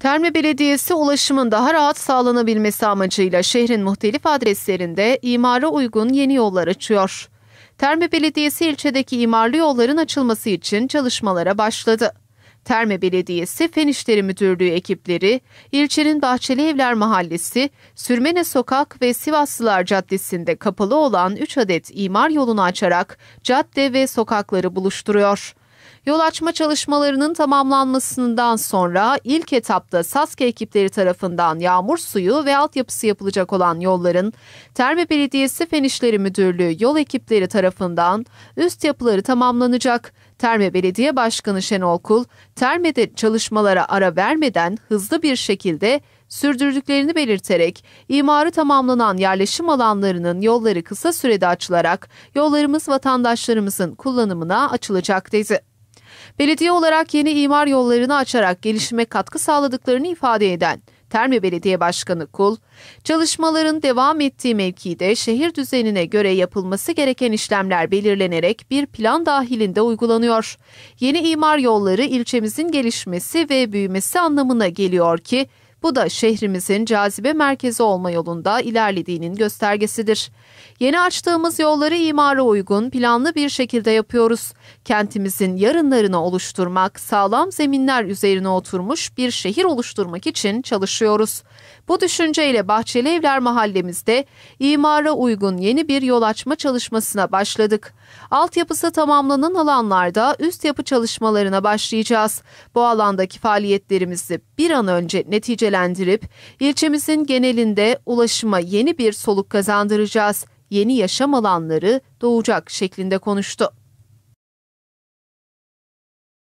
Terme Belediyesi ulaşımın daha rahat sağlanabilmesi amacıyla şehrin muhtelif adreslerinde imara uygun yeni yollar açıyor. Terme Belediyesi ilçedeki imarlı yolların açılması için çalışmalara başladı. Terme Belediyesi Fen İşleri Müdürlüğü ekipleri, ilçenin Bahçeli Evler Mahallesi, Sürmene Sokak ve Sivaslılar Caddesi'nde kapalı olan 3 adet imar yolunu açarak cadde ve sokakları buluşturuyor. Yol açma çalışmalarının tamamlanmasından sonra ilk etapta Saske ekipleri tarafından yağmur suyu ve altyapısı yapılacak olan yolların Terme Belediyesi Fen İşleri Müdürlüğü yol ekipleri tarafından üst yapıları tamamlanacak. Terme Belediye Başkanı Şenol Kul, Terme'de çalışmalara ara vermeden hızlı bir şekilde sürdürdüklerini belirterek imarı tamamlanan yerleşim alanlarının yolları kısa sürede açılarak yollarımız vatandaşlarımızın kullanımına açılacak dedi belediye olarak yeni imar yollarını açarak gelişime katkı sağladıklarını ifade eden Terme Belediye Başkanı Kul, çalışmaların devam ettiği mevkide şehir düzenine göre yapılması gereken işlemler belirlenerek bir plan dahilinde uygulanıyor. Yeni imar yolları ilçemizin gelişmesi ve büyümesi anlamına geliyor ki, bu da şehrimizin cazibe merkezi olma yolunda ilerlediğinin göstergesidir. Yeni açtığımız yolları imara uygun, planlı bir şekilde yapıyoruz. Kentimizin yarınlarını oluşturmak, sağlam zeminler üzerine oturmuş bir şehir oluşturmak için çalışıyoruz. Bu düşünceyle Bahçeli Evler mahallemizde imara uygun yeni bir yol açma çalışmasına başladık. Altyapısı tamamlanan alanlarda üst yapı çalışmalarına başlayacağız. Bu alandaki faaliyetlerimizi bir an önce netice projelendirip ilçemizin genelinde ulaşıma yeni bir soluk kazandıracağız, yeni yaşam alanları doğacak şeklinde konuştu.